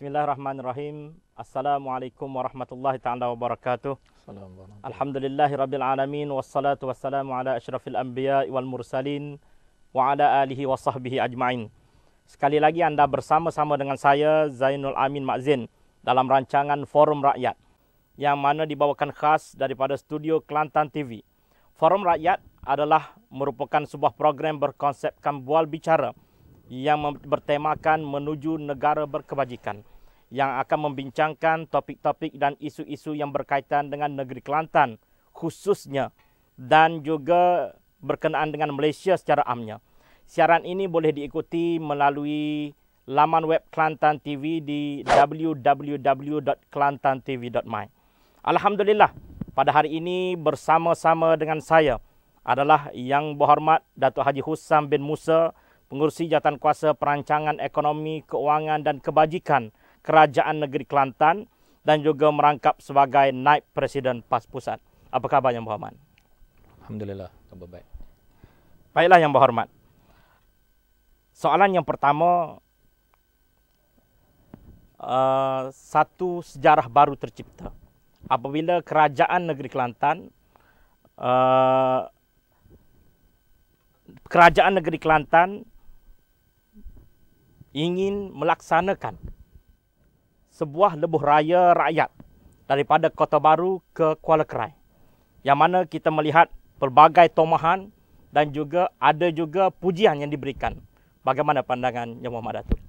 Bismillahirrahmanirrahim. Assalamualaikum warahmatullahi taala wabarakatuh. Assalamualaikum. Alhamdulillahi rabbil alamin wassalatu wassalamu ala asyrafil anbiya wal mursalin wa ala alihi wa sahbihi ajma'in. Sekali lagi anda bersama-sama dengan saya Zainul Amin Makzin dalam rancangan Forum Rakyat yang mana dibawakan khas daripada studio Kelantan TV. Forum Rakyat adalah merupakan sebuah program berkonsepkan bual bicara yang bertemakan menuju negara berkebajikan yang akan membincangkan topik-topik dan isu-isu yang berkaitan dengan negeri Kelantan khususnya dan juga berkenaan dengan Malaysia secara amnya. Siaran ini boleh diikuti melalui laman web Kelantan TV di www.kelantantv.my. Alhamdulillah, pada hari ini bersama-sama dengan saya adalah Yang Berhormat Datuk Haji Husam bin Musa Pengurusi kuasa Perancangan Ekonomi, Keuangan dan Kebajikan Kerajaan Negeri Kelantan dan juga merangkap sebagai Naib Presiden PAS Pusat. Apa khabar Yang Berhormat? Alhamdulillah, khabar baik. Baiklah Yang Berhormat. Soalan yang pertama, uh, satu sejarah baru tercipta. Apabila Kerajaan Negeri Kelantan uh, Kerajaan Negeri Kelantan ingin melaksanakan sebuah lebuh raya rakyat daripada Kota Baru ke Kuala Kerai. Yang mana kita melihat pelbagai tomahan dan juga ada juga pujian yang diberikan. Bagaimana pandangan Yang Muhammad Datuk?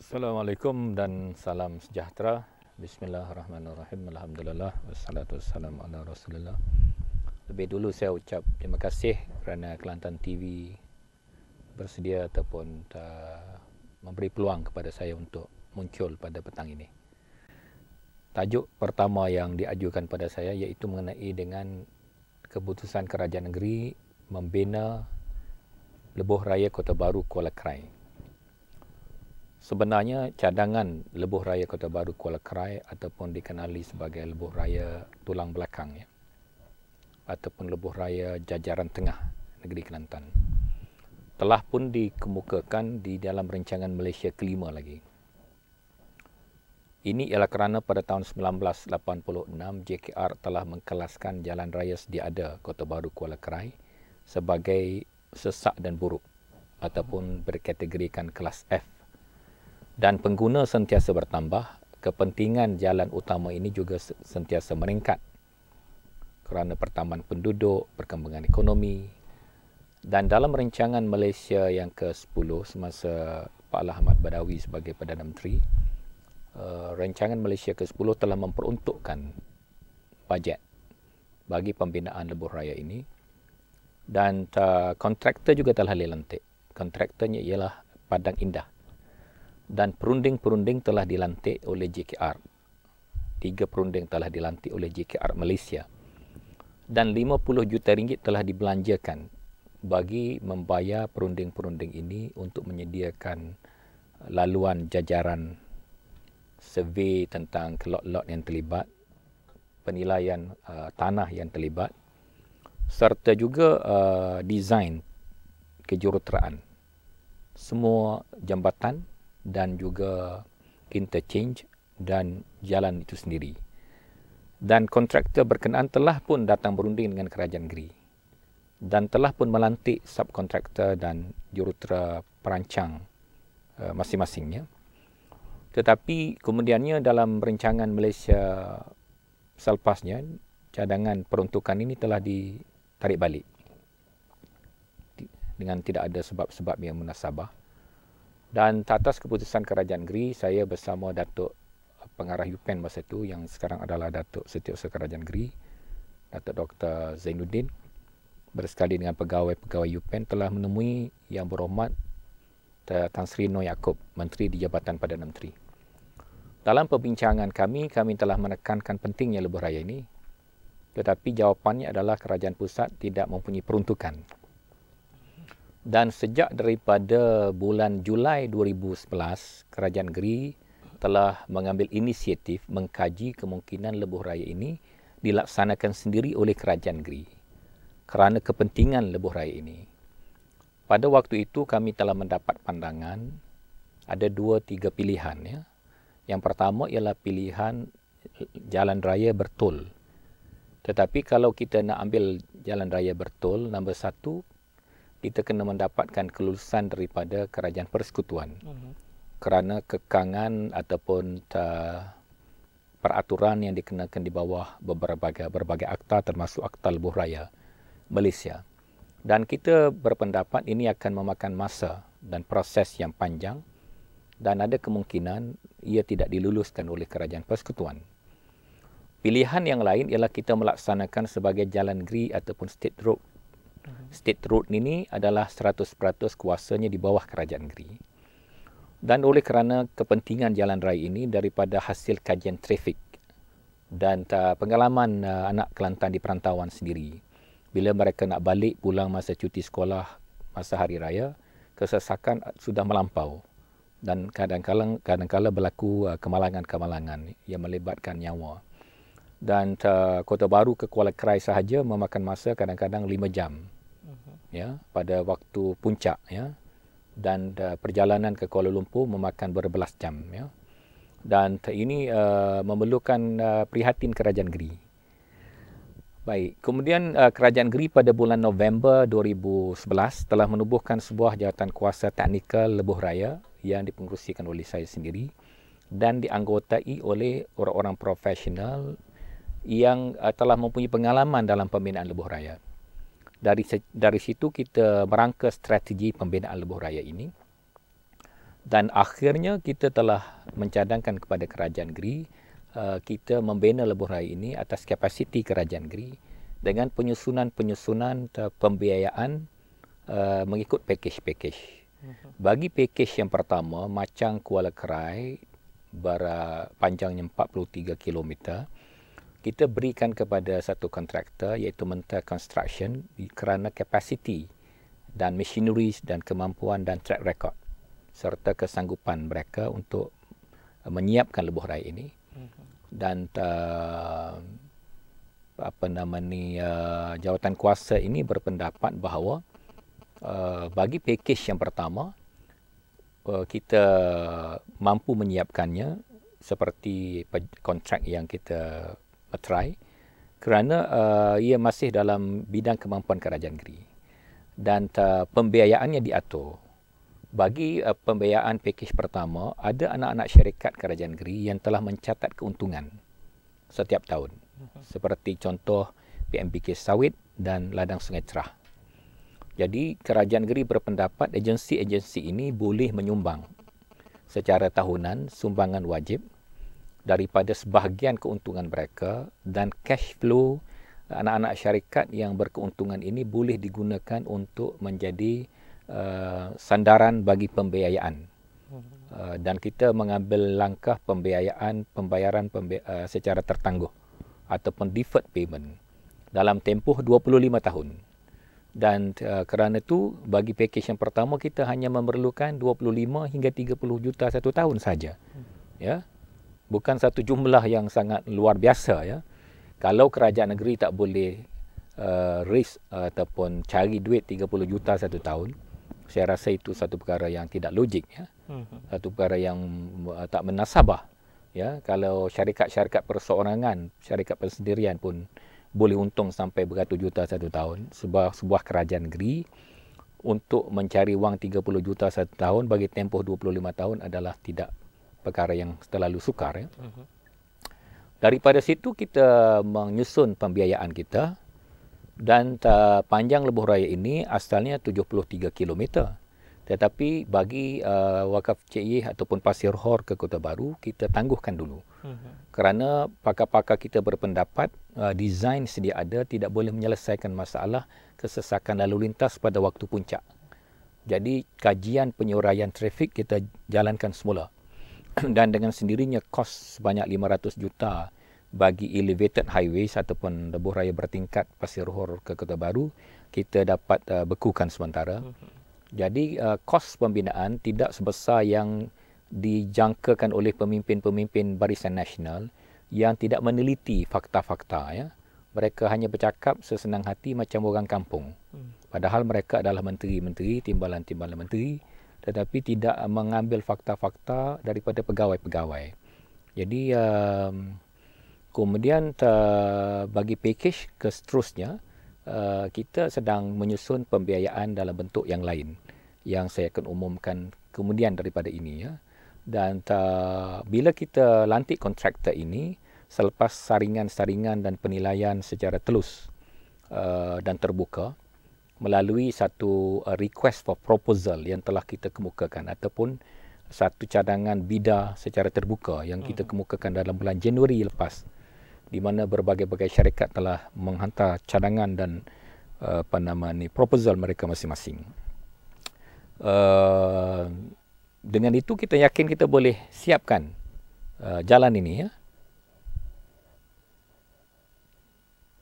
Assalamualaikum dan salam sejahtera. Bismillahirrahmanirrahim. Alhamdulillah. Wassalatu wassalamu ala Rasulullah. Lebih dulu saya ucap terima kasih kerana Kelantan TV bersedia ataupun uh, memberi peluang kepada saya untuk muncul pada petang ini. Tajuk pertama yang diajukan pada saya iaitu mengenai dengan keputusan kerajaan negeri membina Lebuh Raya Kota Baru Kuala Krai. Sebenarnya cadangan Lebuh Raya Kota Baru Kuala Krai ataupun dikenali sebagai Lebuh Raya Tulang Belakang ya, ataupun Lebuh Raya Jajaran Tengah Negeri Kelantan telah pun dikemukakan di dalam rancangan Malaysia kelima lagi. Ini ialah kerana pada tahun 1986 JKR telah mengkelaskan jalan raya sedia ada Kota Baru Kuala Kerai sebagai sesak dan buruk ataupun berkategorikan kelas F. Dan pengguna sentiasa bertambah, kepentingan jalan utama ini juga sentiasa meningkat kerana pertambahan penduduk, perkembangan ekonomi, dan dalam rencangan Malaysia yang ke-10 semasa Pak Alah Ahmad Badawi sebagai Perdana Menteri uh, rancangan Malaysia ke-10 telah memperuntukkan bajet bagi pembinaan lebuh raya ini dan uh, kontraktor juga telah dilantik kontraktornya ialah Padang Indah dan perunding-perunding telah dilantik oleh JKR tiga perunding telah dilantik oleh JKR Malaysia dan 50 juta ringgit telah dibelanjakan bagi membayar perunding-perunding ini untuk menyediakan uh, laluan jajaran survey tentang lot-lot yang terlibat, penilaian uh, tanah yang terlibat serta juga uh, design kejuruteraan. Semua jambatan dan juga interchange dan jalan itu sendiri. Dan kontraktor berkenaan telah pun datang berunding dengan kerajaan negeri dan telah pun melantik subkontraktor dan jurutera perancang eh, masing-masingnya. Tetapi kemudiannya dalam rencangan Malaysia selepasnya, cadangan peruntukan ini telah ditarik balik dengan tidak ada sebab-sebab yang munasabah. Dan atas keputusan kerajaan negeri, saya bersama Datuk pengarah UPEN masa itu yang sekarang adalah Datuk Setiausaha Kerajaan Negeri, Datuk Dr. Zainuddin, bersekali dengan pegawai-pegawai UPEN telah menemui Yang Berhormat Tan Sri Noor Yaakob, Menteri di Jabatan Perdana Menteri. Dalam perbincangan kami, kami telah menekankan pentingnya lebuh raya ini. Tetapi jawapannya adalah kerajaan pusat tidak mempunyai peruntukan. Dan sejak daripada bulan Julai 2011, kerajaan negeri telah mengambil inisiatif mengkaji kemungkinan lebuh raya ini dilaksanakan sendiri oleh kerajaan negeri kerana kepentingan lebuh raya ini. Pada waktu itu kami telah mendapat pandangan ada dua tiga pilihan ya. Yang pertama ialah pilihan jalan raya bertol. Tetapi kalau kita nak ambil jalan raya bertol, nombor satu, kita kena mendapatkan kelulusan daripada kerajaan persekutuan. Mhm. Kerana kekangan ataupun peraturan yang dikenakan di bawah beberapa berbagai akta termasuk akta lebuh raya. Malaysia. Dan kita berpendapat ini akan memakan masa dan proses yang panjang dan ada kemungkinan ia tidak diluluskan oleh kerajaan persekutuan. Pilihan yang lain ialah kita melaksanakan sebagai jalan negeri ataupun state road. Mhm. State road ini adalah 100% kuasanya di bawah kerajaan negeri. Dan oleh kerana kepentingan jalan raya ini daripada hasil kajian trafik dan ah, pengalaman ah, anak Kelantan di perantauan sendiri, bila mereka nak balik pulang masa cuti sekolah masa hari raya kesesakan sudah melampau dan kadang-kadang kadang-kala berlaku uh, kemalangan-kemalangan yang melibatkan nyawa dan uh, kota baru ke Kuala Krai sahaja memakan masa kadang-kadang 5 jam uh-huh. ya pada waktu puncak ya dan uh, perjalanan ke Kuala Lumpur memakan berbelas jam ya dan uh, ini uh, memerlukan uh, prihatin kerajaan negeri Baik. Kemudian uh, kerajaan Geri pada bulan November 2011 telah menubuhkan sebuah jawatan kuasa teknikal Lebuh Raya yang dipengerusikan oleh saya sendiri dan dianggotai oleh orang-orang profesional yang uh, telah mempunyai pengalaman dalam pembinaan Lebuh Raya. Dari dari situ kita merangka strategi pembinaan Lebuh Raya ini dan akhirnya kita telah mencadangkan kepada kerajaan Geri uh, kita membina lebuh raya ini atas kapasiti kerajaan negeri dengan penyusunan-penyusunan pembiayaan uh, mengikut pakej-pakej. Mhm. Bagi pakej yang pertama macang Kuala Kerai panjangnya 43 km kita berikan kepada satu kontraktor iaitu Menta Construction kerana kapasiti dan machinery dan kemampuan dan track record serta kesanggupan mereka untuk eh, menyiapkan lebuh raya ini dan uh, apa nama ni uh, jawatan kuasa ini berpendapat bahawa uh, bagi pakej yang pertama uh, kita mampu menyiapkannya seperti kontrak yang kita uh, try kerana uh, ia masih dalam bidang kemampuan kerajaan negeri dan uh, pembiayaannya diatur bagi uh, pembiayaan pakej pertama ada anak-anak syarikat kerajaan negeri yang telah mencatat keuntungan setiap tahun mhm. seperti contoh PMPK sawit dan ladang sungai cerah jadi kerajaan negeri berpendapat agensi-agensi ini boleh menyumbang secara tahunan sumbangan wajib daripada sebahagian keuntungan mereka dan cash flow eh, anak-anak syarikat yang berkeuntungan ini boleh digunakan untuk menjadi uh, sandaran bagi pembiayaan uh, dan kita mengambil langkah pembiayaan pembayaran pembiayaan, uh, secara tertangguh ataupun deferred payment dalam tempoh 25 tahun dan uh, kerana itu bagi pakej yang pertama kita hanya memerlukan 25 hingga 30 juta satu tahun saja ya bukan satu jumlah yang sangat luar biasa ya kalau kerajaan negeri tak boleh uh, risk uh, ataupun cari duit 30 juta satu tahun saya rasa itu satu perkara yang tidak logik ya hmm. satu perkara yang uh, tak menasabah ya kalau syarikat-syarikat perseorangan syarikat persendirian pun boleh untung sampai beratus juta satu tahun sebuah sebuah kerajaan negeri untuk mencari wang 30 juta satu tahun bagi tempoh 25 tahun adalah tidak perkara yang terlalu sukar ya. Hmm. Daripada situ kita menyusun pembiayaan kita dan uh, panjang lebuh raya ini asalnya 73 km tetapi bagi uh, wakaf CIH ataupun Pasir Hor ke Kota Baru kita tangguhkan dulu mhm. kerana pakar-pakar kita berpendapat uh, desain sedia ada tidak boleh menyelesaikan masalah kesesakan lalu lintas pada waktu puncak jadi kajian penyuraian trafik kita jalankan semula dan dengan sendirinya kos sebanyak 500 juta bagi elevated highways ataupun lebuh raya bertingkat Pasir Ruhur ke Kota Baru kita dapat uh, bekukan sementara. Mhm. Jadi uh, kos pembinaan tidak sebesar yang dijangkakan oleh pemimpin-pemimpin Barisan Nasional yang tidak meneliti fakta-fakta ya. Mereka hanya bercakap sesenang hati macam orang kampung. Hmm. Padahal mereka adalah menteri-menteri, timbalan-timbalan menteri tetapi tidak mengambil fakta-fakta daripada pegawai-pegawai. Jadi uh, Kemudian uh, bagi pakej ke seterusnya uh, kita sedang menyusun pembiayaan dalam bentuk yang lain yang saya akan umumkan kemudian daripada ini ya. Dan uh, bila kita lantik kontraktor ini selepas saringan-saringan dan penilaian secara telus uh, dan terbuka melalui satu uh, request for proposal yang telah kita kemukakan ataupun satu cadangan bida secara terbuka yang kita hmm. kemukakan dalam bulan Januari lepas di mana berbagai-bagai syarikat telah menghantar cadangan dan uh, apa nama ni proposal mereka masing-masing. Uh, dengan itu kita yakin kita boleh siapkan uh, jalan ini ya.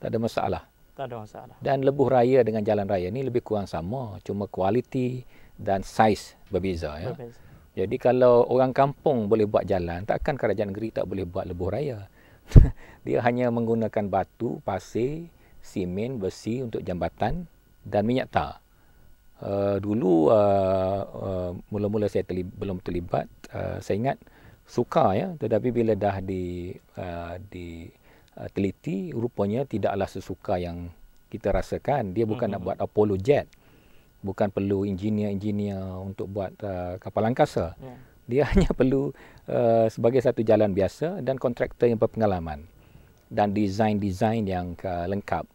Tak ada masalah. Tak ada masalah. Dan lebuh raya dengan jalan raya ni lebih kurang sama, cuma kualiti dan saiz berbeza ya. Berbeza. Jadi kalau orang kampung boleh buat jalan, takkan kerajaan negeri tak boleh buat lebuh raya? dia hanya menggunakan batu, pasir, simen, besi untuk jambatan dan minyak tar. Uh, dulu uh, uh, saya terlibat, belum terlibat uh, saya ingat suka ya tetapi bila dah di uh, di uh, teliti rupanya tidaklah sesuka yang kita rasakan dia bukan mm-hmm. nak hmm. buat Apollo jet bukan perlu engineer-engineer untuk buat uh, kapal angkasa yeah dia hanya perlu uh, sebagai satu jalan biasa dan kontraktor yang berpengalaman dan desain-desain yang uh, lengkap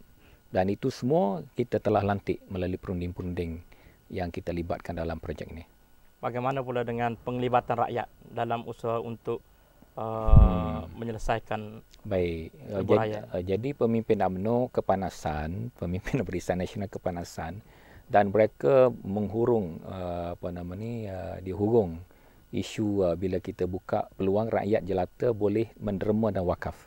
dan itu semua kita telah lantik melalui perunding-perunding yang kita libatkan dalam projek ini. Bagaimana pula dengan penglibatan rakyat dalam usaha untuk uh, hmm. menyelesaikan baik jadi, jadi pemimpin AMNO kepanasan, pemimpin perisai Nasional kepanasan dan mereka menghurung uh, apa nama ni uh, dihurung isu uh, bila kita buka peluang rakyat jelata boleh menderma dan wakaf.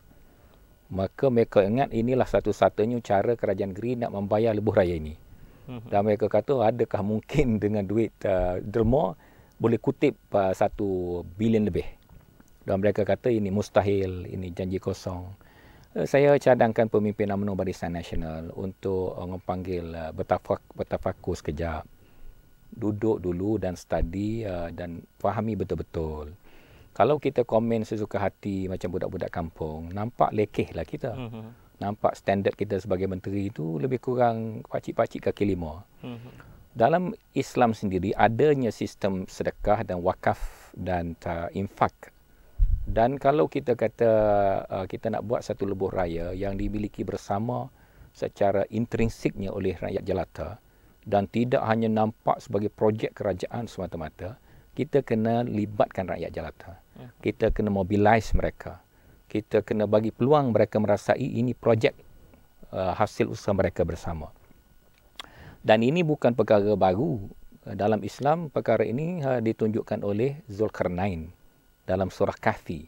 Maka mereka ingat inilah satu-satunya cara kerajaan negeri nak membayar lebuh raya ini. Mhm. Dan mereka kata adakah mungkin dengan duit uh, derma boleh kutip uh, satu bilion lebih. Dan mereka kata ini mustahil, ini janji kosong. Eh, saya cadangkan pemimpin UMNO Barisan Nasional untuk uh, memanggil uh, bertafak, bertafakur sekejap duduk dulu dan study uh, dan fahami betul-betul. Kalau kita komen sesuka hati macam budak-budak kampung, nampak lekehlah kita. Mm-hmm. Nampak standard kita sebagai menteri itu lebih kurang pakcik-pakcik kaki lima. Mm-hmm. Dalam Islam sendiri, adanya sistem sedekah dan wakaf dan uh, infak. Dan kalau kita kata uh, kita nak buat satu lebuh raya yang dimiliki bersama secara intrinsiknya oleh rakyat jelata, dan tidak hanya nampak sebagai projek kerajaan semata-mata kita kena libatkan rakyat jelata ya. kita kena mobilize mereka kita kena bagi peluang mereka merasai ini projek uh, hasil usaha mereka bersama dan ini bukan perkara baru uh, dalam Islam perkara ini uh, ditunjukkan oleh Zulkarnain dalam surah kahfi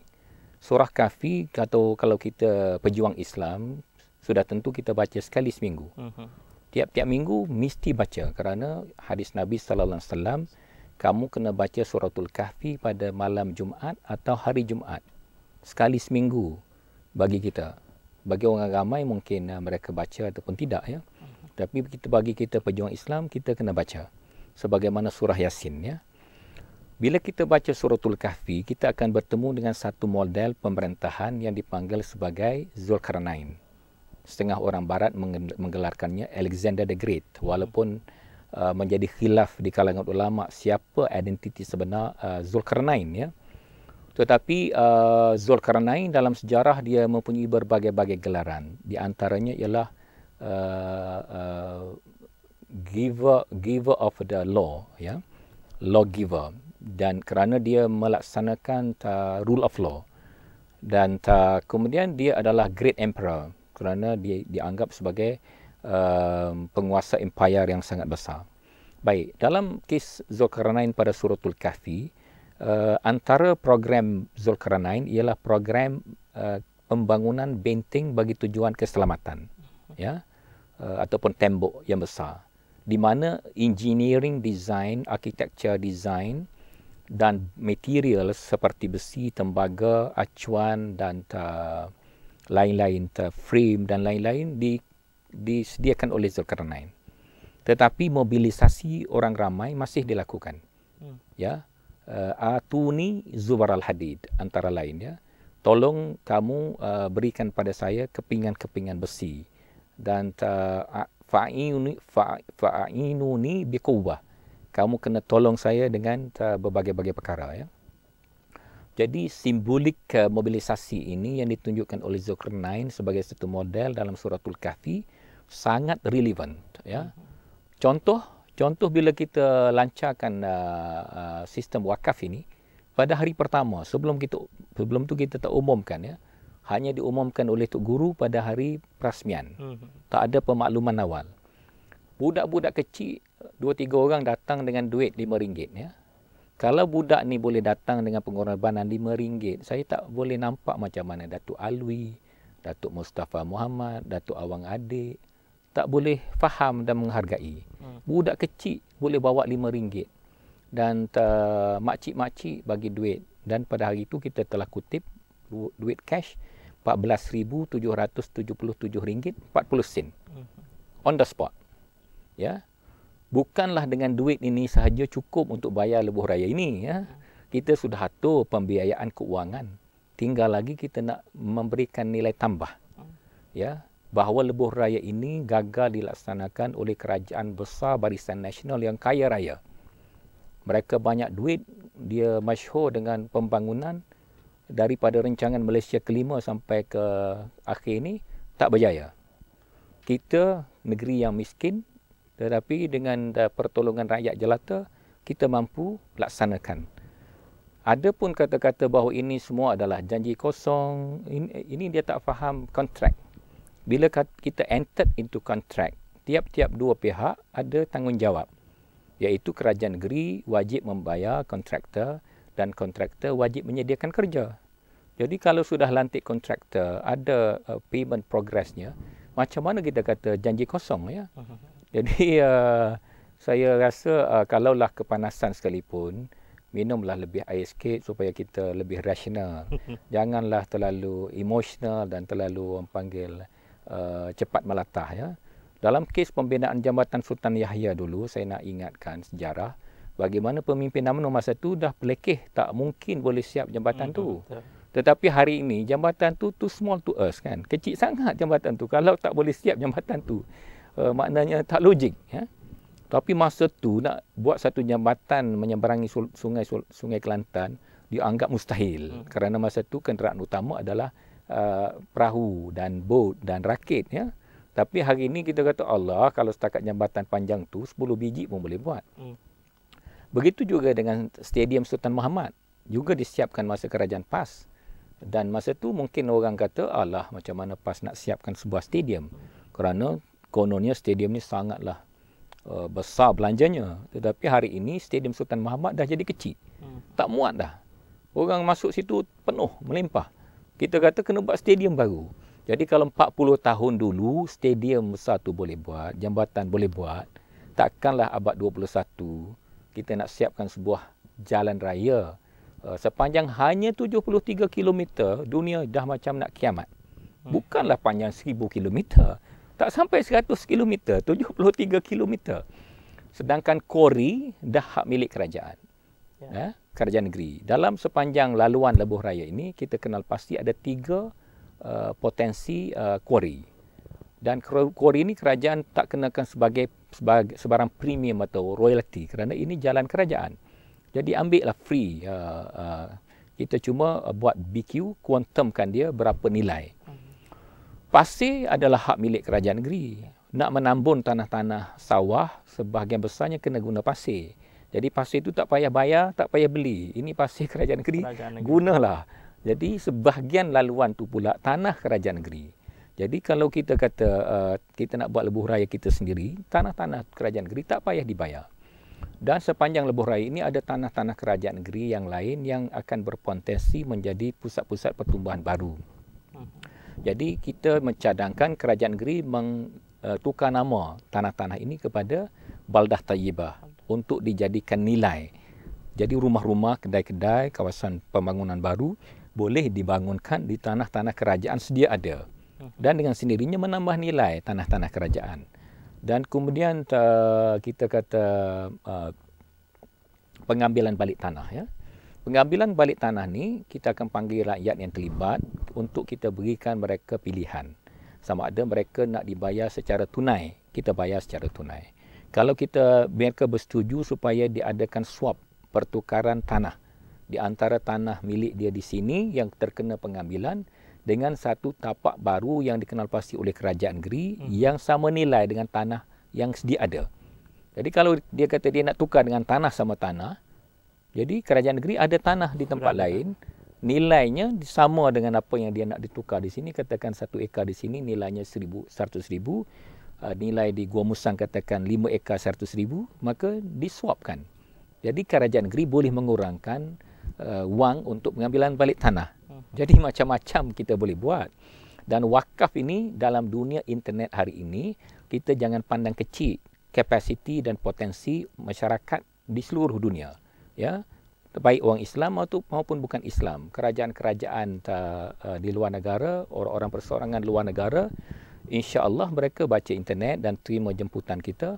surah kahfi atau kalau kita pejuang Islam sudah tentu kita baca sekali seminggu uh-huh tiap-tiap minggu mesti baca kerana hadis Nabi sallallahu alaihi wasallam kamu kena baca suratul kahfi pada malam Jumaat atau hari Jumaat sekali seminggu bagi kita bagi orang ramai mungkin ah, mereka baca ataupun tidak ya tapi kita bagi kita pejuang Islam kita kena baca sebagaimana surah yasin ya bila kita baca suratul kahfi kita akan bertemu dengan satu model pemerintahan yang dipanggil sebagai zulkarnain setengah orang barat menggelarkannya Alexander the Great walaupun uh, menjadi khilaf di kalangan ulama siapa identiti sebenar uh, Zulkarnain ya tetapi uh, Zulkarnain dalam sejarah dia mempunyai berbagai-bagai gelaran di antaranya ialah uh, uh, giver giver of the law ya giver dan kerana dia melaksanakan uh, rule of law dan uh, kemudian dia adalah great emperor kerana dia dianggap sebagai uh, penguasa empayar yang sangat besar. Baik, dalam kes Zulkarnain pada Suratul Kahfi, uh, antara program Zulkarnain ialah program uh, pembangunan benteng bagi tujuan keselamatan. Ya. Uh, ataupun tembok yang besar di mana engineering design, architecture design dan material seperti besi, tembaga, acuan dan uh, lain-lain frame dan lain-lain di, disediakan oleh Zulkarnain. Tetapi mobilisasi orang ramai masih dilakukan. Hmm. Ya. Uh, atuni Zubar al-Hadid antara lain ya. Tolong kamu uh, berikan pada saya kepingan-kepingan besi dan eh, fa'inuni fa'inuni bi kamu kena tolong saya dengan berbagai-bagai perkara ya. Hmm. Jadi simbolik uh, mobilisasi ini yang ditunjukkan oleh Zulkarnain sebagai satu model dalam suratul kahfi sangat relevan. ya. Contoh contoh bila kita lancarkan uh, uh, sistem wakaf ini pada hari pertama sebelum kita sebelum tu kita tak umumkan ya hanya diumumkan oleh tok guru pada hari perasmian hmm. tak ada pemakluman awal budak-budak kecil dua tiga orang datang dengan duit lima ringgit ya kalau budak ni boleh datang dengan pengorbanan RM5, saya tak boleh nampak macam mana Datuk Alwi, Datuk Mustafa Muhammad, Datuk Awang Adik tak boleh faham dan menghargai. Hmm. Budak kecil boleh bawa RM5 dan uh, makcik-makcik bagi duit dan pada hari itu kita telah kutip duit cash RM14,777.40 hmm. on the spot. Ya. Yeah? bukanlah dengan duit ini sahaja cukup untuk bayar lebuh raya ini ya. Kita sudah atur pembiayaan keuangan. Tinggal lagi kita nak memberikan nilai tambah. Ya, bahawa lebuh raya ini gagal dilaksanakan oleh kerajaan besar barisan nasional yang kaya raya. Mereka banyak duit, dia masyhur dengan pembangunan daripada rancangan Malaysia kelima sampai ke akhir ini tak berjaya. Kita negeri yang miskin, tetapi dengan eh, pertolongan rakyat jelata kita mampu laksanakan adapun kata-kata bahawa ini semua adalah janji kosong eh, ini dia tak faham kontrak bila kita entered into contract tiap-tiap dua pihak ada tanggungjawab iaitu kerajaan negeri wajib membayar kontraktor dan kontraktor wajib menyediakan kerja jadi kalau sudah lantik kontraktor ada uh, payment progressnya macam mana kita kata janji kosong ya mhm. Jadi uh, saya rasa uh, kalaulah kepanasan sekalipun minumlah lebih air sikit supaya kita lebih rasional. Janganlah terlalu emosional dan terlalu orang panggil uh, cepat melatah ya. Dalam kes pembinaan Jambatan Sultan Yahya dulu saya nak ingatkan sejarah bagaimana pemimpin UMNO masa itu dah pelekeh tak mungkin boleh siap jambatan tu. Hmm, Tetapi hari ini jambatan tu too small to us kan. Kecil sangat jambatan tu kalau tak boleh siap jambatan tu. Eh, maknanya tak logik ya. Tapi masa tu nak buat satu jambatan menyeberangi sungai Sungai Kelantan dianggap mustahil hmm. kerana masa tu kenderaan utama adalah uh, perahu dan bot dan rakit ya. Tapi hari ini kita kata Allah kalau setakat jambatan panjang tu 10 biji pun boleh buat. Hmm. Begitu juga dengan stadium Sultan Muhammad juga disiapkan masa kerajaan PAS dan masa tu mungkin orang kata Allah macam mana PAS nak siapkan sebuah stadium hmm. kerana kononnya stadium ni sangatlah uh, besar belanjanya tetapi hari ini stadium Sultan Muhammad dah jadi kecil hmm. tak muat dah orang masuk situ penuh melimpah kita kata kena buat stadium baru jadi kalau 40 tahun dulu stadium besar tu boleh buat jambatan boleh buat takkanlah abad 21 kita nak siapkan sebuah jalan raya uh, sepanjang hanya 73 km dunia dah macam nak kiamat hmm. bukanlah panjang 1000 km tak sampai 100 km, 73 km. Sedangkan kori dah hak milik kerajaan. Ya. Eh, kerajaan negeri. Dalam sepanjang laluan lebuh raya ini, kita kenal pasti ada tiga uh, potensi uh, kori. Dan kori ini kerajaan tak kenakan sebagai, sebagai sebarang premium atau royalty kerana ini jalan kerajaan. Jadi ambillah free. Uh, uh, kita cuma uh, buat BQ, kuantumkan dia berapa nilai pasir adalah hak milik kerajaan negeri. Nak menambun tanah-tanah sawah, sebahagian besarnya kena guna pasir. Jadi pasir itu tak payah bayar, tak payah beli. Ini pasir kerajaan negeri, kerajaan negeri. gunalah. Jadi sebahagian laluan tu pula tanah kerajaan negeri. Jadi kalau kita kata uh, kita nak buat lebuh raya kita sendiri, tanah-tanah kerajaan negeri tak payah dibayar. Dan sepanjang lebuh raya ini ada tanah-tanah kerajaan negeri yang lain yang akan berpotensi menjadi pusat-pusat pertumbuhan baru. Jadi kita mencadangkan kerajaan negeri eh, tukar nama tanah-tanah ini kepada Baldah Tayyibah untuk dijadikan nilai. Jadi rumah-rumah, kedai-kedai, kawasan pembangunan baru boleh dibangunkan di tanah-tanah kerajaan sedia ada. Hmm. Dan dengan sendirinya menambah nilai tanah-tanah kerajaan. Dan kemudian eh, kita kata eh, pengambilan balik tanah ya pengambilan balik tanah ni kita akan panggil rakyat yang terlibat untuk kita berikan mereka pilihan sama ada mereka nak dibayar secara tunai kita bayar secara tunai kalau kita mereka bersetuju supaya diadakan swap pertukaran tanah di antara tanah milik dia di sini yang terkena pengambilan dengan satu tapak baru yang dikenal pasti oleh kerajaan negeri hmm. yang sama nilai dengan tanah yang sedia ada. Jadi kalau dia kata dia nak tukar dengan tanah sama tanah, jadi kerajaan negeri ada tanah di tempat Berada. lain nilainya sama dengan apa yang dia nak ditukar di sini katakan satu ekar di sini nilainya seribu seratus ribu ah, nilai di Gua Musang katakan lima ekar seratus ribu maka disuapkan. Jadi kerajaan negeri boleh mengurangkan uh, wang untuk pengambilan balik tanah. Hmm. Jadi macam-macam kita boleh buat. Dan wakaf ini dalam dunia internet hari ini kita jangan pandang kecil kapasiti dan potensi masyarakat di seluruh dunia ya baik orang Islam maupun bukan Islam kerajaan-kerajaan eh, di luar negara orang-orang perseorangan luar negara insya-Allah mereka baca internet dan terima jemputan kita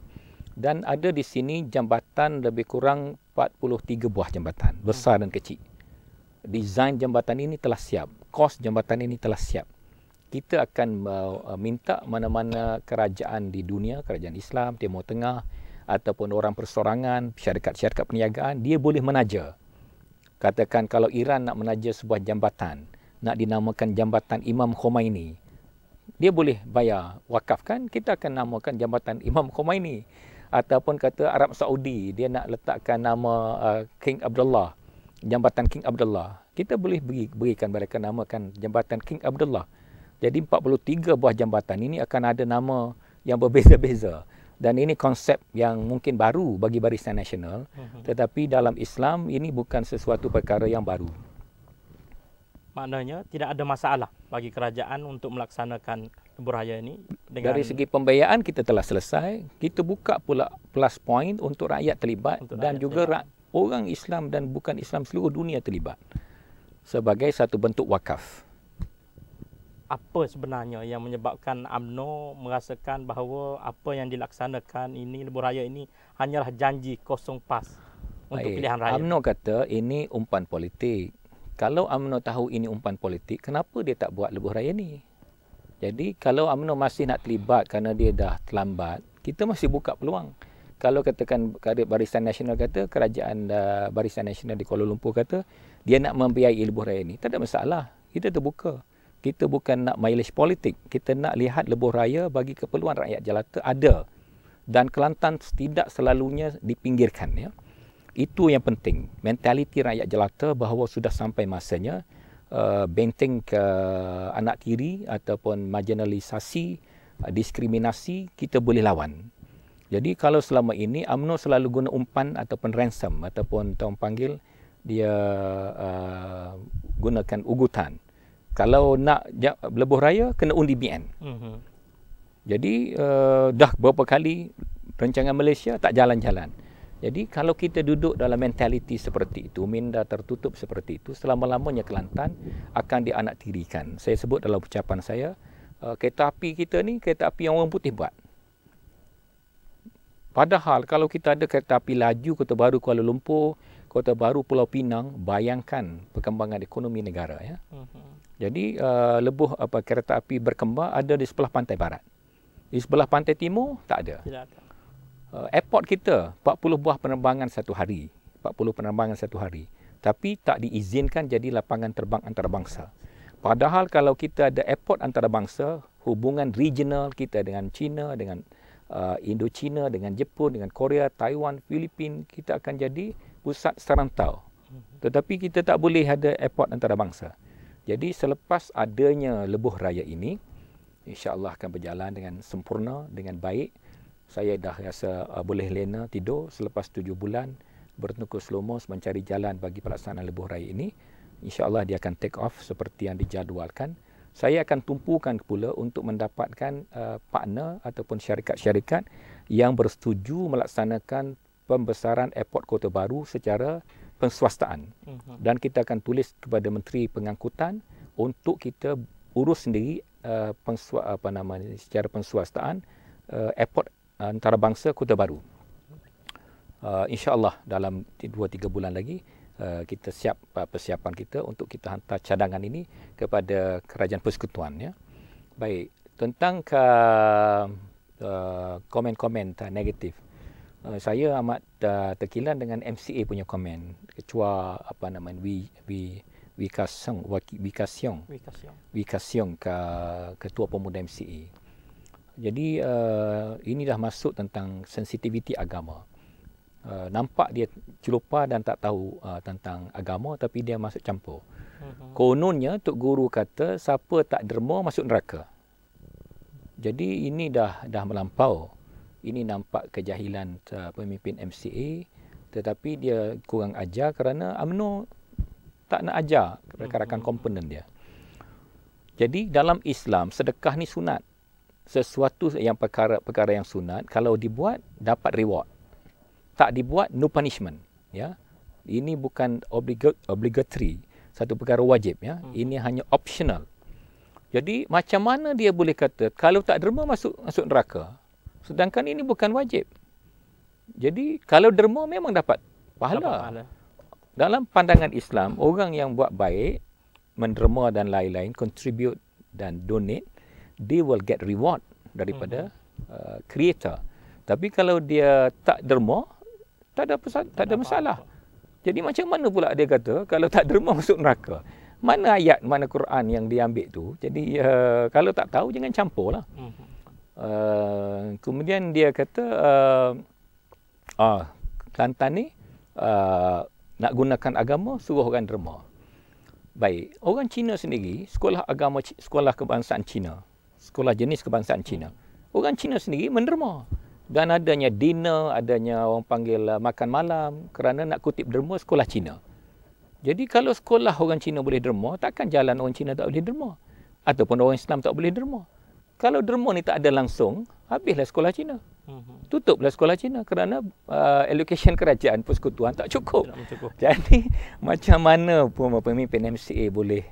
dan ada di sini jambatan lebih kurang 43 buah jambatan besar dan kecil design jambatan ini telah siap kos jambatan ini telah siap kita akan eh, minta mana-mana kerajaan di dunia kerajaan Islam Timur Tengah ataupun orang persorangan, syarikat-syarikat perniagaan, dia boleh menaja. Katakan kalau Iran nak menaja sebuah jambatan, nak dinamakan jambatan Imam Khomeini, dia boleh bayar wakaf kan? Kita akan namakan jambatan Imam Khomeini. Ataupun kata Arab Saudi, dia nak letakkan nama uh, King Abdullah, jambatan King Abdullah. Kita boleh berikan mereka namakan jambatan King Abdullah. Jadi 43 buah jambatan ini akan ada nama yang berbeza-beza dan ini konsep yang mungkin baru bagi Barisan Nasional mhm. tetapi dalam Islam ini bukan sesuatu perkara yang baru. Maknanya tidak ada masalah bagi kerajaan untuk melaksanakan lebuh raya ini dengan dari segi pembiayaan kita telah selesai, kita buka pula plus point untuk rakyat terlibat untuk dan rakyat juga terlibat. orang Islam dan bukan Islam seluruh dunia terlibat sebagai satu bentuk wakaf apa sebenarnya yang menyebabkan AMNO merasakan bahawa apa yang dilaksanakan ini lebuh raya ini hanyalah janji kosong pas untuk Baik. pilihan raya. AMNO kata ini umpan politik. Kalau AMNO tahu ini umpan politik, kenapa dia tak buat lebuh raya ni? Jadi kalau AMNO masih nak terlibat kerana dia dah terlambat, kita masih buka peluang. Kalau katakan Barisan Nasional kata, kerajaan uh, Barisan Nasional di Kuala Lumpur kata, dia nak membiayai lebuh raya ni, tak ada masalah. Kita terbuka kita bukan nak mileage politik. Kita nak lihat lebuh raya bagi keperluan rakyat jelata ada. Dan Kelantan tidak selalunya dipinggirkan. Ya. Itu yang penting. Mentaliti rakyat jelata bahawa sudah sampai masanya uh, benteng ke anak tiri ataupun marginalisasi, uh, diskriminasi, kita boleh lawan. Jadi kalau selama ini UMNO selalu guna umpan ataupun ransom ataupun tahun panggil dia uh, gunakan ugutan kalau nak lebuh raya kena undi BN. Mm-hmm. Jadi uh, dah berapa kali rancangan Malaysia tak jalan-jalan. Jadi kalau kita duduk dalam mentaliti seperti itu, minda tertutup seperti itu, selama-lamanya Kelantan akan tirikan. Saya sebut dalam ucapan saya, uh, kereta api kita ni kereta api yang orang putih buat. Padahal kalau kita ada kereta api laju Kota Baru Kuala Lumpur, Kota Baru Pulau Pinang bayangkan perkembangan ekonomi negara ya. Mhm. Jadi uh, lebuh apa kereta api berkembang ada di sebelah pantai barat. Di sebelah pantai timur tak ada. Tidak ada. Uh, airport kita 40 buah penerbangan satu hari. 40 penerbangan satu hari. Tapi tak diizinkan jadi lapangan terbang antarabangsa. Padahal kalau kita ada airport antarabangsa, hubungan regional kita dengan China, dengan uh, Indochina, dengan Jepun, dengan Korea, Taiwan, Filipina, kita akan jadi pusat serantau. Tetapi kita tak boleh ada airport antarabangsa. Jadi selepas adanya lebuh raya ini, insya-Allah akan berjalan dengan sempurna dengan baik. Saya dah rasa uh, boleh lena tidur selepas tujuh bulan bertukus lumus mencari jalan bagi pelaksanaan lebuh raya ini. InsyaAllah dia akan take off seperti yang dijadualkan. Saya akan tumpukan pula untuk mendapatkan uh, partner ataupun syarikat-syarikat yang bersetuju melaksanakan pembesaran airport Kota Baru secara penswastaan. Mhm. Dan kita akan tulis kepada Menteri Pengangkutan untuk kita urus sendiri uh, apa nama ini, secara penswastaan uh, airport antarabangsa Kota Baru. Uh, InsyaAllah dalam 2-3 bulan lagi uh, kita siap uh, persiapan kita untuk kita hantar cadangan ini kepada Kerajaan Persekutuan. Ya. Baik, tentang ke, uh, uh, komen-komen negatif. Eh, saya amat uh, terkilan dengan MCA punya komen kecua apa nama wi wi wi kasong wi kasong wi kasong ke ketua pemuda MCA jadi uh, eh, ini dah masuk tentang sensitiviti agama uh, nampak dia celupa dan tak tahu uh, tentang agama tapi dia masuk campur mm-hmm. kononnya tok guru kata siapa tak derma masuk neraka jadi ini dah dah melampau ini nampak kejahilan uh, pemimpin MCA tetapi dia kurang ajar kerana amno tak nak ajar rakan-rakan hmm. komponen dia. Jadi dalam Islam sedekah ni sunat. Sesuatu yang perkara-perkara yang sunat kalau dibuat dapat reward. Tak dibuat no punishment, ya. Ini bukan obligatory, satu perkara wajib ya. Hmm. Ini hanya optional. Jadi macam mana dia boleh kata kalau tak derma masuk masuk neraka? Sedangkan ini bukan wajib. Jadi kalau derma memang dapat pahala. Dapat pahala. Dalam pandangan Islam, orang yang buat baik, menderma dan lain-lain, contribute dan donate, they will get reward daripada hmm uh, creator. Tapi kalau dia tak derma, tak ada pesan, tak, ada masalah. Jadi macam mana pula dia kata kalau tak derma masuk neraka? Mana ayat mana Quran yang diambil tu? Jadi uh, kalau tak tahu jangan campurlah. Mm-hmm. Uh, kemudian dia kata uh, ah, Kelantan ni uh, nak gunakan agama suruh orang derma. Baik, orang Cina sendiri, sekolah agama sekolah kebangsaan Cina, sekolah jenis kebangsaan Cina. Orang Cina sendiri menderma. Dan adanya dinner, adanya orang panggil uh, makan malam kerana nak kutip derma sekolah Cina. Jadi kalau sekolah orang Cina boleh derma, takkan jalan orang Cina tak boleh derma ataupun orang Islam tak boleh derma kalau derma ni tak ada langsung, habislah sekolah Cina. Mhm. Tutuplah sekolah Cina kerana uh, allocation kerajaan persekutuan tak cukup. Tak cukup. Jadi macam mana pemimpin MCA boleh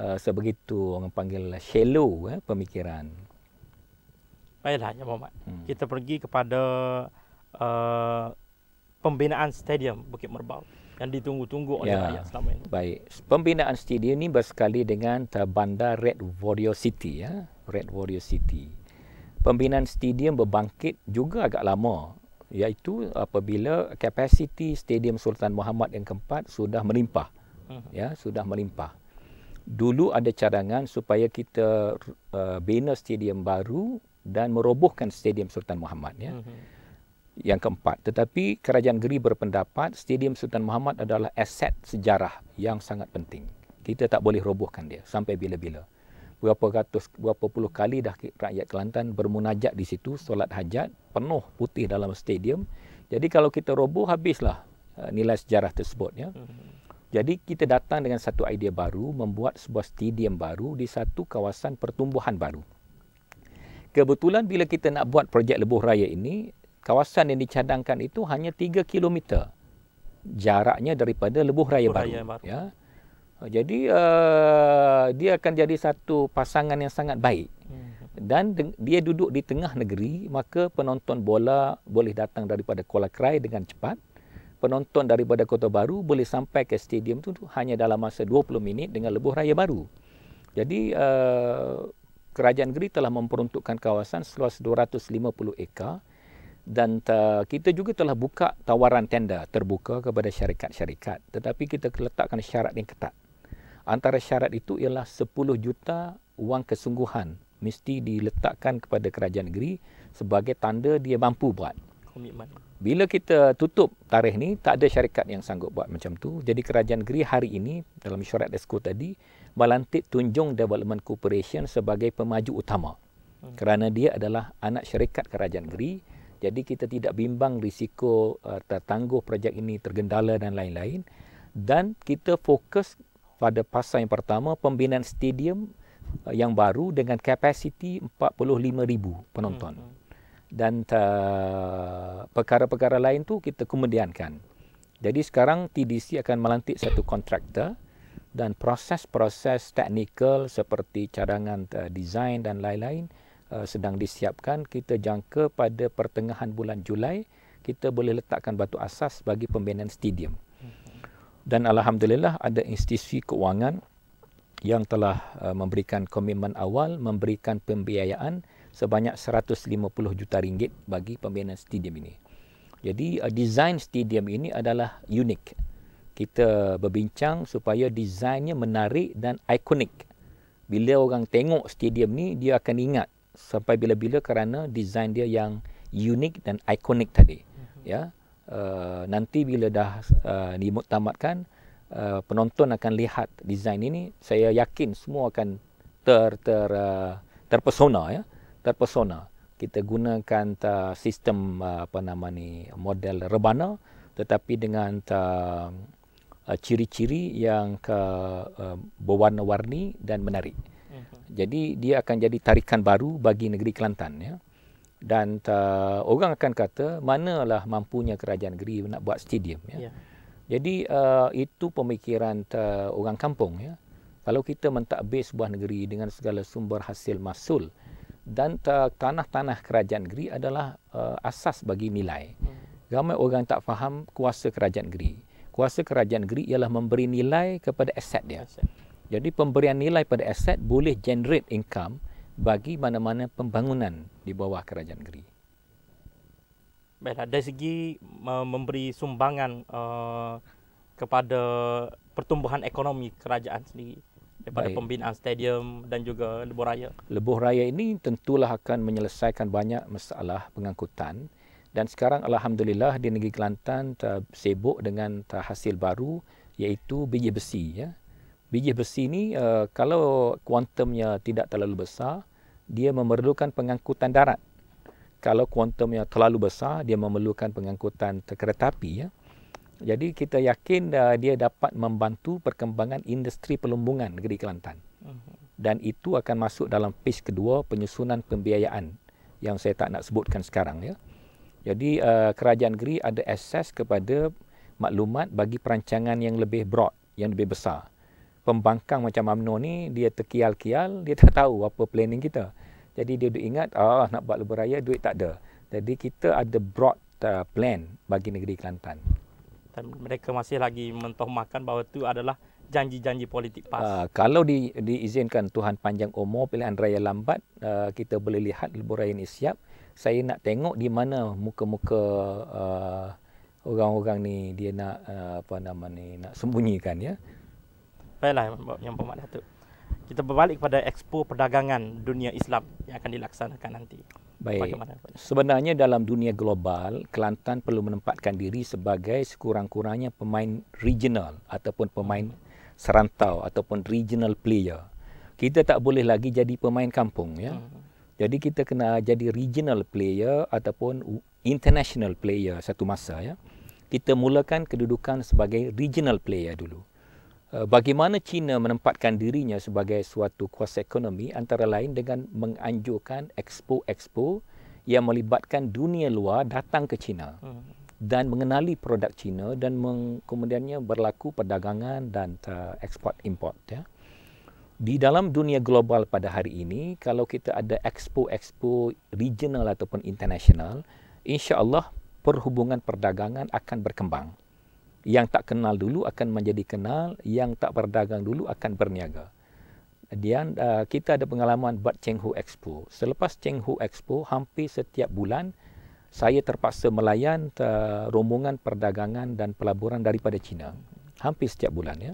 uh, sebegitu orang panggil shallow eh, pemikiran? Baiklah, Ya Muhammad. Hmm. Kita pergi kepada uh, pembinaan stadium Bukit Merbau yang ditunggu-tunggu oleh ya. rakyat selama ini. Baik. Pembinaan stadium ini bersekali dengan bandar Red Warrior City. Ya. Red Warrior City. Pembinaan stadium berbangkit juga agak lama iaitu apabila kapasiti Stadium Sultan Muhammad yang keempat sudah melimpah. Hmm. Ya, sudah melimpah. Dulu ada cadangan supaya kita uh, bina stadium baru dan merobohkan Stadium Sultan Muhammad ya. Uh-huh. Yang keempat, tetapi kerajaan geri berpendapat Stadium Sultan Muhammad adalah aset sejarah yang sangat penting. Kita tak boleh robohkan dia sampai bila-bila berapa ratus berapa puluh kali dah rakyat Kelantan bermunajat di situ solat hajat penuh putih dalam stadium jadi kalau kita roboh habislah eh, nilai sejarah tersebut ya hmm. jadi kita datang dengan satu idea baru membuat sebuah stadium baru di satu kawasan pertumbuhan baru kebetulan bila kita nak buat projek lebuh raya ini kawasan yang dicadangkan itu hanya 3 km jaraknya daripada lebuh raya, raya baru, baru ya Oh, jadi uh, dia akan jadi satu pasangan yang sangat baik. Hmm. Dan dia duduk di tengah negeri, maka penonton bola boleh datang daripada Kuala Krai dengan cepat. Penonton daripada Kota Baru boleh sampai ke stadium itu hanya dalam masa 20 minit dengan lebuh raya baru. Jadi uh, kerajaan negeri telah memperuntukkan kawasan seluas 250 ekar dan ta, uh, kita juga telah buka tawaran tender terbuka kepada syarikat-syarikat tetapi kita letakkan syarat yang ketat antara syarat itu ialah 10 juta wang kesungguhan mesti diletakkan kepada kerajaan negeri sebagai tanda dia mampu buat komitmen. Bila kita tutup tarikh ni tak ada syarikat yang sanggup buat macam tu. Jadi kerajaan negeri hari ini dalam syarat esko tadi melantik Tunjung Development Corporation sebagai pemaju utama. Hmm. Kerana dia adalah anak syarikat kerajaan negeri, jadi kita tidak bimbang risiko uh, tertangguh projek ini tergendala dan lain-lain dan kita fokus pada pasal yang pertama pembinaan stadium eh, yang baru dengan kapasiti 45000 penonton. Hmm, hmm. Dan uh, perkara-perkara lain tu kita kemudiankan. Jadi sekarang TDC akan melantik satu kontraktor dan proses-proses teknikal seperti cadangan uh, design dan lain-lain uh, sedang disiapkan. Kita jangka pada pertengahan bulan Julai kita boleh letakkan batu asas bagi pembinaan stadium dan alhamdulillah ada institusi keuangan yang telah uh, memberikan komitmen awal memberikan pembiayaan sebanyak 150 juta ringgit bagi pembinaan stadium ini. Jadi uh, desain stadium ini adalah unik. Kita berbincang supaya desainnya menarik dan ikonik. Bila orang tengok stadium ni dia akan ingat sampai bila-bila kerana desain dia yang unik dan ikonik tadi. Mhm. Ya. Uh, nanti bila dah uh, dimuktamadkan uh, penonton akan lihat desain ini saya yakin semua akan ter ter uh, terpesona ya terpesona kita gunakan ta, sistem uh, apa nama ni model rebana tetapi dengan ta, uh, ciri-ciri yang ke uh, berwarna-warni dan menarik. Mhm. Jadi dia akan jadi tarikan baru bagi negeri Kelantan ya dan uh, orang akan kata manalah mampunya kerajaan negeri nak buat stadium ya. Yeah. Jadi uh, itu pemikiran uh, orang kampung ya. Kalau kita mentadbir sebuah negeri dengan segala sumber hasil masul dan uh, tanah-tanah kerajaan negeri adalah uh, asas bagi nilai. Yeah. Hmm. Ramai orang tak faham kuasa kerajaan negeri. Kuasa kerajaan negeri ialah memberi nilai kepada aset dia. Asset. Jadi pemberian nilai pada aset boleh generate income bagi mana-mana pembangunan di bawah kerajaan negeri. Baiklah, dari segi memberi sumbangan uh, kepada pertumbuhan ekonomi kerajaan sendiri daripada Baik. pembinaan stadium dan juga lebuh raya. Lebuh raya ini tentulah akan menyelesaikan banyak masalah pengangkutan dan sekarang alhamdulillah di negeri Kelantan sibuk dengan hasil baru iaitu biji besi ya biji besi ini eh, kalau kuantumnya tidak terlalu besar dia memerlukan pengangkutan darat kalau kuantumnya terlalu besar dia memerlukan pengangkutan kereta api ya jadi kita yakin eh, dia dapat membantu perkembangan industri pelumbungan negeri Kelantan mhm. dan itu akan masuk dalam pace kedua penyusunan pembiayaan yang saya tak nak sebutkan sekarang ya jadi eh, kerajaan negeri ada akses kepada maklumat bagi perancangan yang lebih broad yang lebih besar pembangkang macam UMNO ni dia terkial-kial, dia tak tahu apa planning kita. Jadi dia duduk ingat oh nak buat lebuh raya duit tak ada. Jadi kita ada broad uh, plan bagi negeri Kelantan. Dan mereka masih lagi mentoh makan bahawa itu adalah janji-janji politik PAS. Uh, kalau di, diizinkan Tuhan panjang umur pilihan raya lambat, uh, kita boleh lihat lebuh raya ini siap. Saya nak tengok di mana muka-muka uh, orang-orang ni dia nak uh, apa nama ni nak sembunyikan ya lah yang Muhammad Datuk. Kita berbalik kepada Expo Perdagangan Dunia Islam yang akan dilaksanakan nanti. Baik. Bagaimana? Sebenarnya dalam dunia global, Kelantan perlu menempatkan diri sebagai sekurang-kurangnya pemain regional ataupun pemain serantau ataupun regional player. Kita tak boleh lagi jadi pemain kampung ya. Hmm. Jadi kita kena jadi regional player ataupun international player satu masa ya. Kita mulakan kedudukan sebagai regional player dulu. Hmm. Eh, bagaimana China menempatkan dirinya sebagai suatu kuasa ekonomi antara lain dengan menganjurkan expo-expo yang melibatkan dunia luar datang ke China hmm. dan mengenali produk China dan kemudiannya berlaku perdagangan dan uh, eh, ekspor-import. Ya. Di dalam dunia global pada hari ini, kalau kita ada expo-expo regional ataupun international, insya Allah perhubungan perdagangan akan berkembang yang tak kenal dulu akan menjadi kenal, yang tak berdagang dulu akan berniaga. Kemudian uh, kita ada pengalaman buat Chenghu Expo. Selepas Chenghu Expo, hampir setiap bulan saya terpaksa melayan uh, rombongan perdagangan dan pelaburan daripada China. Hampir setiap bulan ya.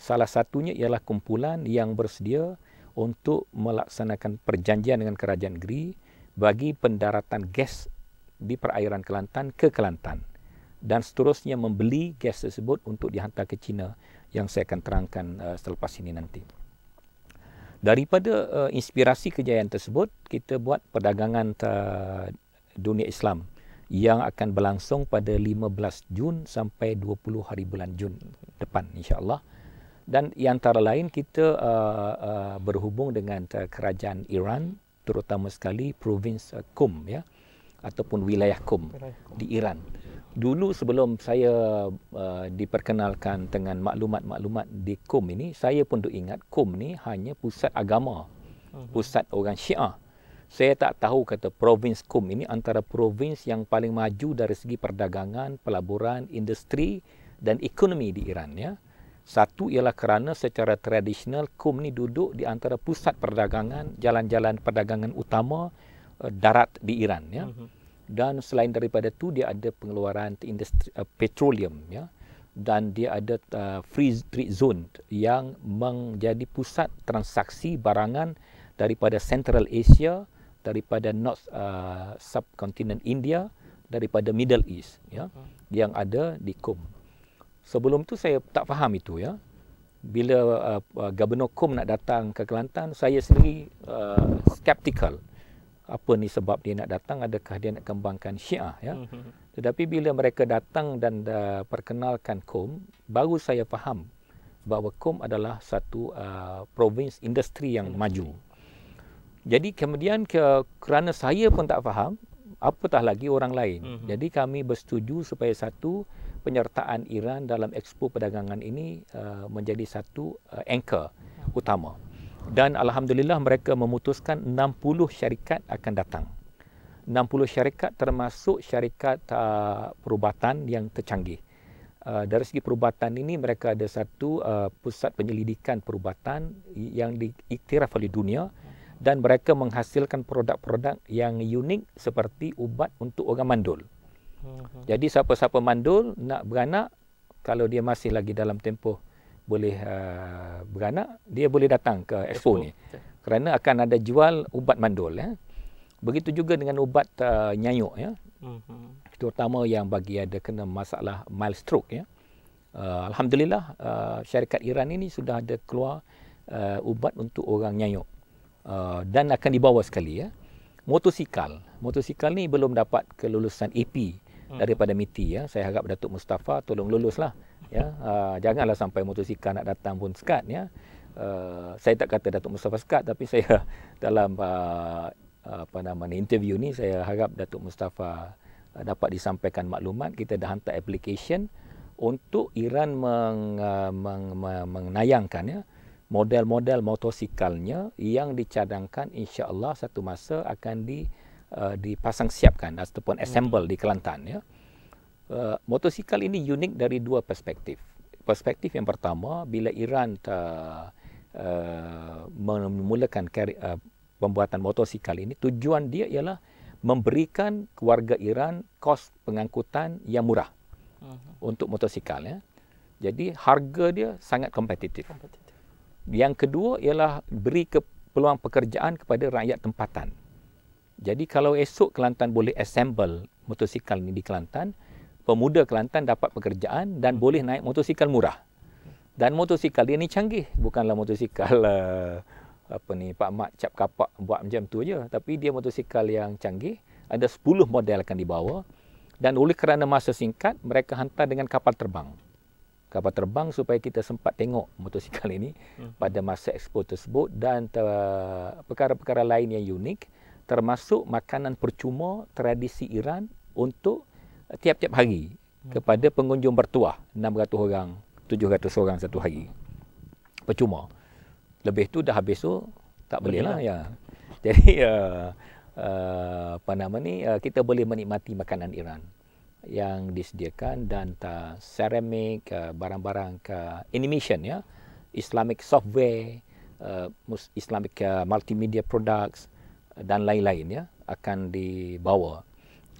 Salah satunya ialah kumpulan yang bersedia untuk melaksanakan perjanjian dengan kerajaan negeri bagi pendaratan gas di perairan Kelantan ke Kelantan dan seterusnya membeli gas tersebut untuk dihantar ke China yang saya akan terangkan uh, selepas ini nanti. Daripada uh, inspirasi kejayaan tersebut, kita buat perdagangan uh, dunia Islam yang akan berlangsung pada 15 Jun sampai 20 hari bulan Jun depan Insyaallah. Dan di antara lain kita uh, uh, berhubung dengan uh, kerajaan Iran terutama sekali provinsi uh, Qom ya ataupun wilayah Qom di Iran dulu sebelum saya uh, diperkenalkan dengan maklumat-maklumat di KUM ini, saya pun duk ingat KUM ni hanya pusat agama, mhm. pusat orang Syiah. Saya tak tahu kata provins KUM ini antara provins yang paling maju dari segi perdagangan, pelaburan, industri dan ekonomi di Iran ya. Satu ialah kerana secara tradisional KUM ni duduk di antara pusat perdagangan, jalan-jalan perdagangan utama uh, darat di Iran ya. Uh-huh dan selain daripada itu dia ada pengeluaran industri uh, petroleum ya dan dia ada uh, free trade zone yang menjadi pusat transaksi barangan daripada Central Asia daripada North uh, subcontinent India daripada Middle East ya uh yang ada di Qom. Sebelum tu saya tak faham itu ya. Bila uh, uh, Gubernur nak datang ke Kelantan saya sendiri uh, skeptical. uh apa ni sebab dia nak datang adakah dia nak kembangkan syiah ya mm-hmm. tetapi bila mereka datang dan uh, perkenalkan kom baru saya faham bahawa kom adalah satu uh, provinsi industri yang industri. maju jadi kemudian ke, kerana saya pun tak faham apatah lagi orang lain uh-huh. jadi kami bersetuju supaya satu penyertaan Iran dalam ekspo perdagangan ini uh, menjadi satu uh, anchor ya. utama dan alhamdulillah mereka memutuskan 60 syarikat akan datang. 60 syarikat termasuk syarikat uh, perubatan yang tercanggih. Uh, dari segi perubatan ini mereka ada satu uh, pusat penyelidikan perubatan yang diiktiraf oleh dunia dan mereka menghasilkan produk-produk yang unik seperti ubat untuk orang mandul. Hmm, hmm. Jadi siapa-siapa mandul nak beranak kalau dia masih lagi dalam tempoh boleh uh, beranak, dia boleh datang ke expo, ni. Kerana akan ada jual ubat mandol ya. Begitu juga dengan ubat uh, ah, nyayuk ya. Mhm. Terutama yang bagi ada kena masalah mild stroke ya. Uh, alhamdulillah uh, syarikat Iran ini sudah ada keluar uh, ubat untuk orang nyayuk. Uh, dan akan dibawa sekali ya. Motosikal. Motosikal ni belum dapat kelulusan AP mm daripada MITI ya. Saya harap Datuk Mustafa tolong luluslah ya uh, janganlah sampai motosikal nak datang pun sekat ya uh, saya tak kata Datuk Mustafa sekat tapi saya dalam uh, apa nama interview ni saya harap Datuk Mustafa dapat disampaikan maklumat kita dah hantar application untuk Iran meng, uh, meng, meng, menayangkan ya model-model motosikalnya yang dicadangkan insya-Allah satu masa akan di uh, dipasang siapkan ataupun hmm. assemble di Kelantan ya uh, motosikal ini unik dari dua perspektif. Perspektif yang pertama, bila Iran ta, uh, memulakan kari, uh, pembuatan motosikal ini, tujuan dia ialah memberikan keluarga Iran kos pengangkutan yang murah uh-huh. untuk motosikal. Ya. Jadi harga dia sangat kompetitif. Yang kedua ialah beri ke peluang pekerjaan kepada rakyat tempatan. Jadi kalau esok Kelantan boleh assemble motosikal ini di Kelantan, uh pemuda Kelantan dapat pekerjaan dan hmm. boleh naik motosikal murah. Dan motosikal dia ni canggih, bukanlah motosikal uh, apa ni Pak Mat cap kapak buat macam tu aja, tapi dia motosikal yang canggih, ada 10 model akan dibawa dan oleh kerana masa singkat mereka hantar dengan kapal terbang. Kapal terbang supaya kita sempat tengok motosikal ini hmm. pada masa ekspo tersebut dan ter- perkara-perkara lain yang unik termasuk makanan percuma tradisi Iran untuk tiap-tiap hari hmm. kepada pengunjung bertuah 600 orang, 700 orang satu hari. Percuma. Lebih tu dah habis tu tak boleh lah ya. Jadi uh, uh, apa nama ni uh, kita boleh menikmati makanan Iran yang disediakan dan ta uh, ceramic barang-barang ke uh, animation ya, Islamic software, uh, Islamic uh, multimedia products dan lain-lain ya akan dibawa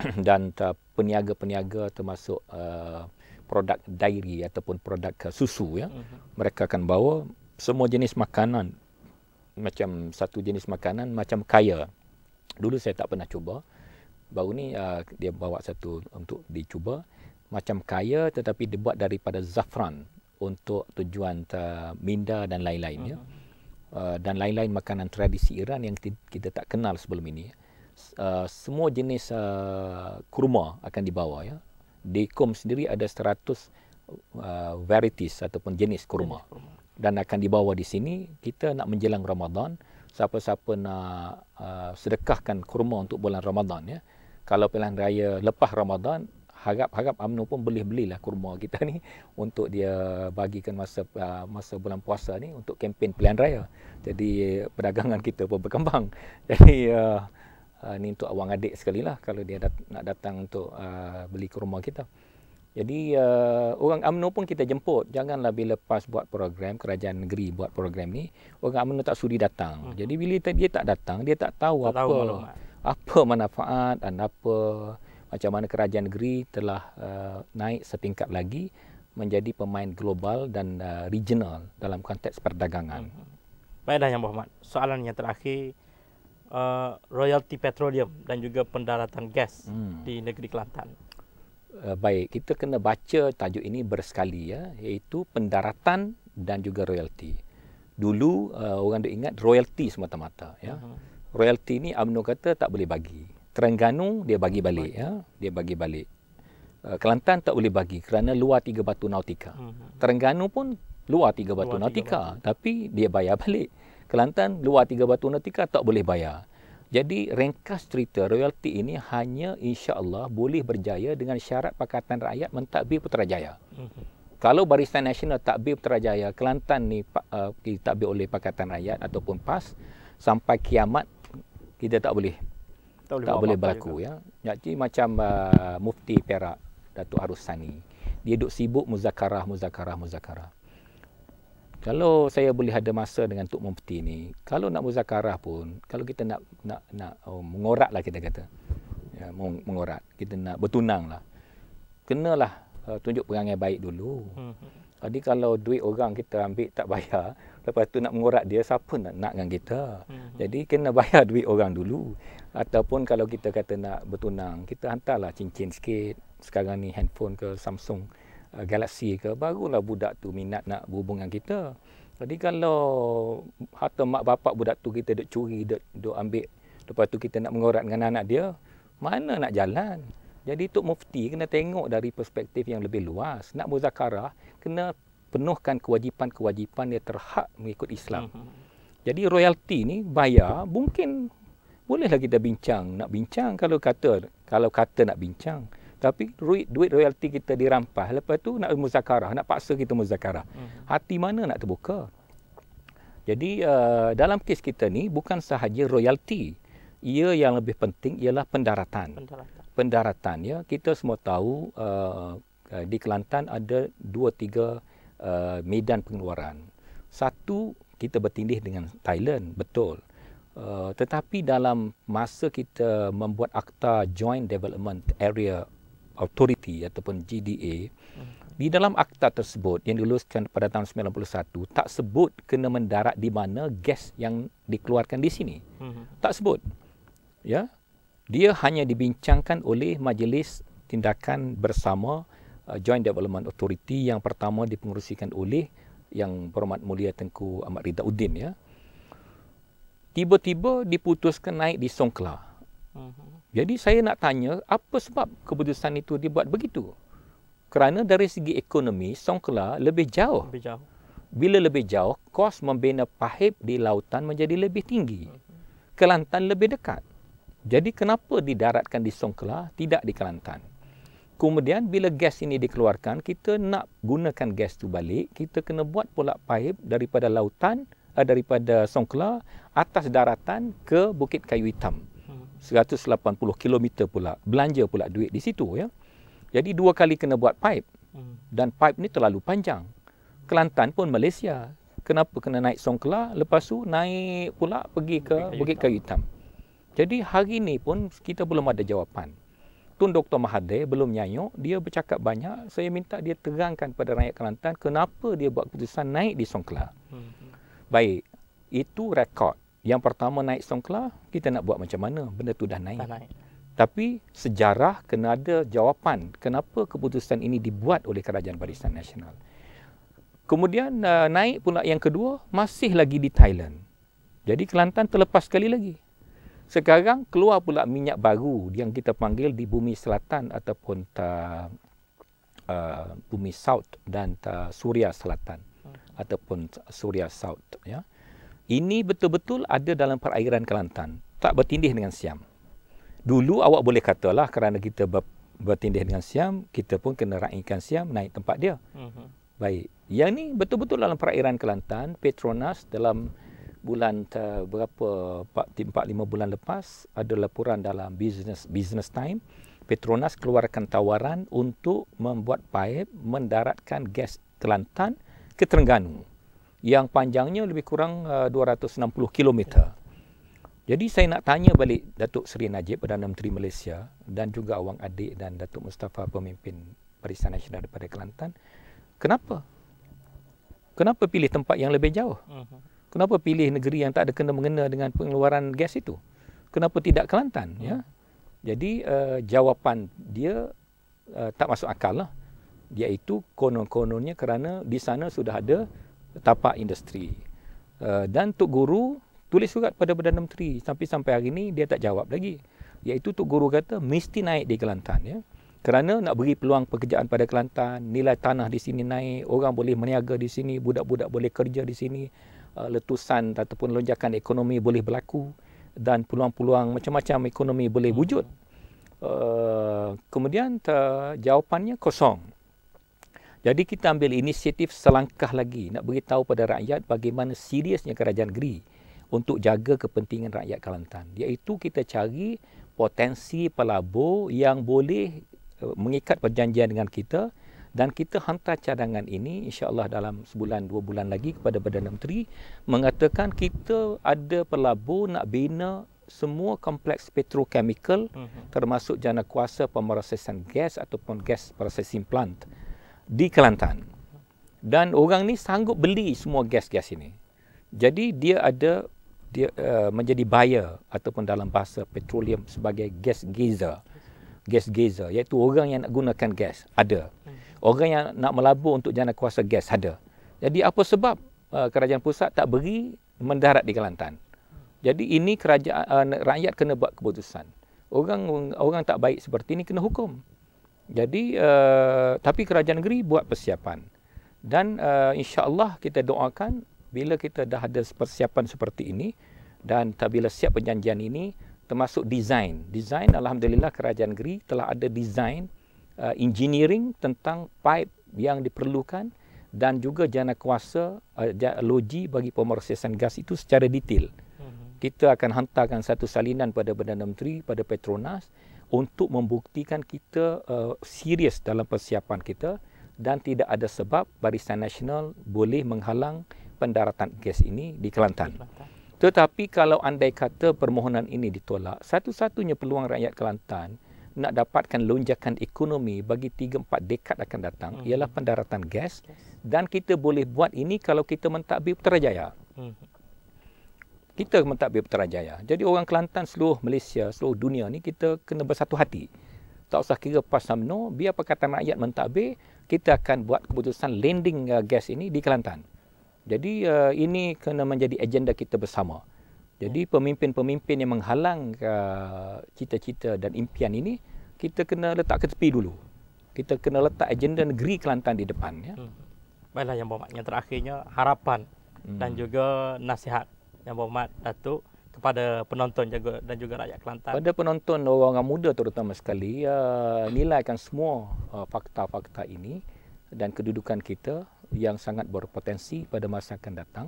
dan uh, peniaga-peniaga termasuk uh, produk dairi ataupun produk uh, susu ya uh-huh. mereka akan bawa semua jenis makanan macam satu jenis makanan macam kaya dulu saya tak pernah cuba baru ni uh, dia bawa satu untuk dicuba macam kaya tetapi dibuat daripada zafran untuk tujuan uh, minda dan lain-lain uh-huh. ya mhm. uh, dan lain-lain makanan tradisi Iran yang kita tak kenal sebelum ini ya uh, semua jenis uh, kurma akan dibawa ya. Di Kom sendiri ada 100 uh, varieties ataupun jenis kurma. jenis kurma dan akan dibawa di sini kita nak menjelang Ramadan siapa-siapa nak uh, sedekahkan kurma untuk bulan Ramadan ya. Kalau pilihan raya lepas Ramadan harap-harap UMNO pun boleh-belilah kurma kita ni untuk dia bagikan masa uh, masa bulan puasa ni untuk kempen pilihan raya. Jadi perdagangan kita pun berkembang. Jadi uh, uh, ni untuk awang adik sekali lah kalau dia dat- nak datang untuk uh, beli kurma kita. Jadi uh, orang UMNO pun kita jemput. Janganlah bila lepas buat program, kerajaan negeri buat program ni, orang UMNO tak sudi datang. Hmm. Jadi bila dia tak datang, dia tak tahu tak apa tahu apa manfaat dan apa macam mana kerajaan negeri telah uh, naik setingkat lagi menjadi pemain global dan uh, regional dalam konteks perdagangan. Hmm. Baiklah Yang Muhammad, soalan yang terakhir uh, royalti petroleum dan juga pendaratan gas hmm. di negeri Kelantan. Uh, baik, kita kena baca tajuk ini bersekali ya, iaitu pendaratan dan juga royalty. Dulu uh, orang dah ingat royalty semata-mata ya. Uh-huh. Royalti ni UMNO kata tak boleh bagi. Terengganu dia bagi balik ya, dia bagi balik. Uh, Kelantan tak boleh bagi kerana luar tiga batu nautika. Uh-huh. Terengganu pun luar tiga batu luar nautika tiga batu. tapi dia bayar balik. Kelantan luar tiga batu nautika tak boleh bayar. Jadi ringkas cerita royalti ini hanya insya Allah boleh berjaya dengan syarat Pakatan Rakyat mentakbir Putrajaya. Mm-hmm. Kalau Barisan Nasional takbir Putrajaya, Kelantan ni uh, eh, ditakbir oleh Pakatan Rakyat ataupun PAS sampai kiamat kita tak boleh tak boleh, tak boleh berlaku ya. Jadi macam uh, Mufti Perak Datuk Arusani Dia duk sibuk muzakarah, muzakarah, muzakarah kalau saya boleh ada masa dengan Tok mumpeti ni, kalau nak muzakarah pun, kalau kita nak nak nak oh, mengorak lah kita kata. Ya, mengorak. Kita nak bertunang lah. Kenalah uh, tunjuk perangai baik dulu. Hmm. Jadi kalau duit orang kita ambil tak bayar, lepas tu nak mengorak dia, siapa nak, nak dengan kita? Hmm. Jadi kena bayar duit orang dulu. Ataupun kalau kita kata nak bertunang, kita hantarlah cincin sikit. Sekarang ni handphone ke Samsung uh, galaksi ke barulah budak tu minat nak berhubung kita jadi kalau harta mak bapak budak tu kita duk curi duk, duk ambil lepas tu kita nak mengorat dengan anak dia mana nak jalan jadi Tok Mufti kena tengok dari perspektif yang lebih luas nak muzakarah kena penuhkan kewajipan-kewajipan yang terhak mengikut Islam hmm, hmm, hmm. jadi royalti ni bayar mungkin bolehlah kita bincang nak bincang kalau kata kalau kata nak bincang tapi duit, duit royalti kita dirampas lepas tu nak muzakarah nak paksa kita muzakarah hmm. hati mana nak terbuka jadi uh, dalam kes kita ni bukan sahaja royalti ia yang lebih penting ialah pendaratan pendaratan, pendaratan ya kita semua tahu uh, di Kelantan ada dua tiga uh, medan pengeluaran satu kita bertindih dengan Thailand betul Uh, tetapi dalam masa kita membuat akta joint development area Authority ataupun GDA hmm. di dalam akta tersebut yang diluluskan pada tahun 1991 tak sebut kena mendarat di mana gas yang dikeluarkan di sini. Hmm. Tak sebut. Ya. Dia hanya dibincangkan oleh majlis tindakan bersama uh, Joint Development Authority yang pertama dipengerusikan oleh yang berhormat mulia Tengku Ahmad Ridauddin ya. Tiba-tiba diputuskan naik di Songkla. Hmm. Jadi saya nak tanya apa sebab keputusan itu dibuat begitu? Kerana dari segi ekonomi Songkla lebih jauh. Lebih jauh. Bila lebih jauh, kos membina pahip di lautan menjadi lebih tinggi. Mhm. Kelantan lebih dekat. Jadi kenapa didaratkan di Songkla tidak di Kelantan? Kemudian bila gas ini dikeluarkan, kita nak gunakan gas tu balik, kita kena buat pula pahip daripada lautan eh, daripada Songkla atas daratan ke Bukit Kayu Hitam. 180 km pula belanja pula duit di situ ya. Jadi dua kali kena buat pipe. Hmm. Dan pipe ni terlalu panjang. Kelantan pun Malaysia. Kenapa kena naik Songkla lepas tu naik pula pergi ke Bukit Kayu Hitam. Jadi hari ni pun kita belum ada jawapan. Tun Dr Mahathir belum nyanyuk, dia bercakap banyak. Saya minta dia terangkan pada rakyat Kelantan kenapa dia buat keputusan naik di Songkla. Hmm, hmm. Baik, itu rekod yang pertama naik songkla kita nak buat macam mana? Benda tu dah naik. Dah naik. Tapi sejarah kena ada jawapan kenapa keputusan ini dibuat oleh Kerajaan Barisan Nasional. Kemudian uh, naik pula yang kedua masih lagi di Thailand. Jadi Kelantan terlepas sekali lagi. Sekarang keluar pula minyak baru yang kita panggil di bumi selatan ataupun ta, uh, uh, bumi South dan ta, uh, Suria Selatan hmm. ataupun Suria South. Ya. Yeah ini betul-betul ada dalam perairan Kelantan. Tak bertindih dengan Siam. Dulu awak boleh katalah kerana kita ber, bertindih dengan Siam, kita pun kena raikan Siam naik tempat dia. Uh-huh. Baik. Yang ni betul-betul dalam perairan Kelantan, Petronas dalam bulan uh, berapa 4-5 bulan lepas ada laporan dalam business business time Petronas keluarkan tawaran untuk membuat paip mendaratkan gas Kelantan ke Terengganu yang panjangnya lebih kurang uh, 260 km. Jadi saya nak tanya balik Datuk Seri Najib Perdana Menteri Malaysia dan juga Awang Adik dan Datuk Mustafa pemimpin Barisan Nasional daripada Kelantan. Kenapa? Kenapa pilih tempat yang lebih jauh? Mhm. Kenapa pilih negeri yang tak ada kena mengena dengan pengeluaran gas itu? Kenapa tidak Kelantan, ya? Mhm. Jadi uh, jawapan dia uh, tak masuk akal lah. Iaitu konon-kononnya kerana di sana sudah ada tapak industri. Uh, dan Tok Guru tulis surat kepada Perdana Menteri tapi sampai hari ini dia tak jawab lagi. Iaitu Tok Guru kata mesti naik di Kelantan ya. Kerana nak beri peluang pekerjaan pada Kelantan, nilai tanah di sini naik, orang boleh meniaga di sini, budak-budak boleh kerja di sini, uh, letusan ataupun lonjakan ekonomi boleh berlaku dan peluang-peluang macam-macam ekonomi boleh wujud. Uh, kemudian uh, jawapannya kosong. Jadi kita ambil inisiatif selangkah lagi nak beritahu pada rakyat bagaimana seriusnya kerajaan negeri untuk jaga kepentingan rakyat Kelantan. Iaitu kita cari potensi pelabur yang boleh eh, mengikat perjanjian dengan kita dan kita hantar cadangan ini insya-Allah dalam sebulan dua bulan lagi kepada Perdana Menteri mengatakan kita ada pelabur nak bina semua kompleks petrochemical mhm. termasuk jana kuasa pemrosesan gas ataupun gas processing plant di Kelantan. Dan orang ni sanggup beli semua gas-gas ini. Jadi dia ada dia uh, menjadi buyer ataupun dalam bahasa petroleum sebagai gas geyser. Gas geyser iaitu orang yang nak gunakan gas ada. Orang yang nak melabur untuk jana kuasa gas ada. Jadi apa sebab uh, kerajaan pusat tak beri mendarat di Kelantan? Jadi ini kerajaan uh, rakyat kena buat keputusan. Orang orang tak baik seperti ini kena hukum. Jadi uh, tapi kerajaan negeri buat persiapan dan uh, insya-Allah kita doakan bila kita dah ada persiapan seperti ini dan bila siap perjanjian ini termasuk design. Design alhamdulillah kerajaan negeri telah ada design uh, engineering tentang pipe yang diperlukan dan juga jana kuasa uh, loji bagi pemrosesan gas itu secara detail. Mhm. Kita akan hantarkan satu salinan pada Perdana Menteri pada Petronas untuk membuktikan kita uh, serius dalam persiapan kita dan tidak ada sebab Barisan Nasional boleh menghalang pendaratan gas ini di Kelantan. Tetapi kalau andai kata permohonan ini ditolak, satu-satunya peluang rakyat Kelantan nak dapatkan lonjakan ekonomi bagi 3-4 dekad akan datang hmm. ialah pendaratan gas dan kita boleh buat ini kalau kita mentadbir Putrajaya. Hmm kita mentadbir Putrajaya. Jadi orang Kelantan seluruh Malaysia, seluruh dunia ni kita kena bersatu hati. Tak usah kira PAS UMNO, biar perkataan Rakyat mentadbir, kita akan buat keputusan landing uh, gas ini di Kelantan. Jadi uh, ini kena menjadi agenda kita bersama. Jadi ya. pemimpin-pemimpin yang menghalang uh, cita-cita dan impian ini, kita kena letak ke tepi dulu. Kita kena letak agenda negeri Kelantan di depan. Ya. Hmm. Baiklah yang bermakna terakhirnya harapan hmm. dan juga nasihat yang Berhormat Datuk kepada penonton juga dan juga rakyat Kelantan. Pada penonton orang muda terutama sekali uh, nilaikan semua uh, fakta-fakta ini dan kedudukan kita yang sangat berpotensi pada masa akan datang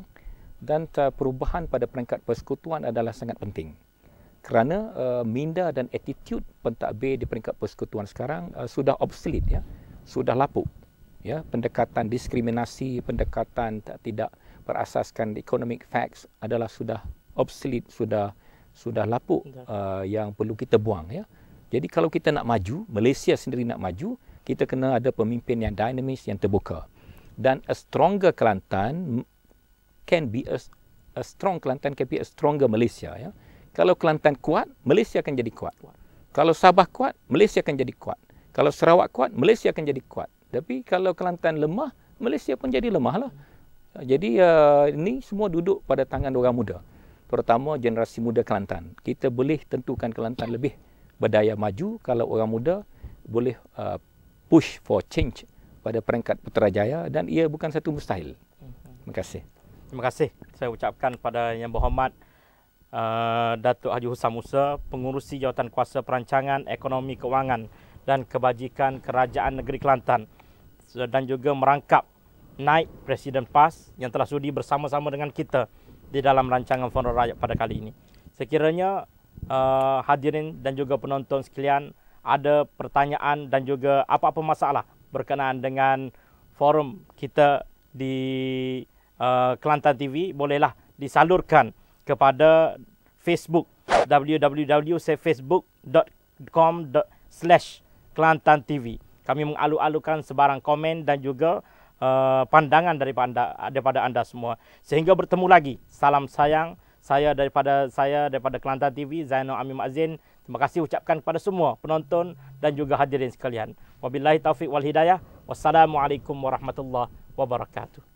dan uh, perubahan pada peringkat persekutuan adalah sangat penting. Kerana uh, minda dan attitude pentadbir di peringkat persekutuan sekarang uh, sudah obsolete ya, sudah lapuk. Ya, pendekatan diskriminasi, pendekatan tak tidak berasaskan economic facts adalah sudah obsolete sudah sudah lapuk uh, yang perlu kita buang ya. Jadi kalau kita nak maju, Malaysia sendiri nak maju, kita kena ada pemimpin yang dinamis yang terbuka. Dan a stronger Kelantan can be a, a strong Kelantan can be a stronger Malaysia ya. Kalau Kelantan kuat, Malaysia akan jadi kuat. Kalau Sabah kuat, Malaysia akan jadi kuat. Kalau Sarawak kuat, Malaysia akan jadi kuat. Tapi kalau Kelantan lemah, Malaysia pun jadi lemah lah. Ah, jadi uh, ini semua duduk pada tangan orang muda. Terutama generasi muda Kelantan. Kita boleh tentukan Kelantan lebih berdaya maju kalau orang muda boleh uh, push for change pada peringkat Putrajaya dan ia bukan satu mustahil. Mhm. Terima kasih. Terima kasih. Saya ucapkan pada Yang Berhormat uh, Datuk Haji Husam Musa, Pengurusi Jawatan Kuasa Perancangan Ekonomi Keuangan dan Kebajikan Kerajaan Negeri Kelantan dan juga merangkap naik presiden PAS yang telah sudi bersama-sama dengan kita di dalam rancangan forum rakyat pada kali ini. Sekiranya uh, hadirin dan juga penonton sekalian ada pertanyaan dan juga apa-apa masalah berkenaan dengan forum kita di uh, Kelantan TV bolehlah disalurkan kepada Facebook www.facebook.com/kelantan tv. Kami mengalu-alukan sebarang komen dan juga Eh, pandangan daripada anda, daripada anda semua. Sehingga bertemu lagi. Salam sayang saya daripada saya daripada Kelantan TV Zainal Amin Mazin. Terima kasih ucapkan kepada semua penonton dan juga hadirin sekalian. Wabillahi taufik wal hidayah. Wassalamualaikum warahmatullahi wabarakatuh.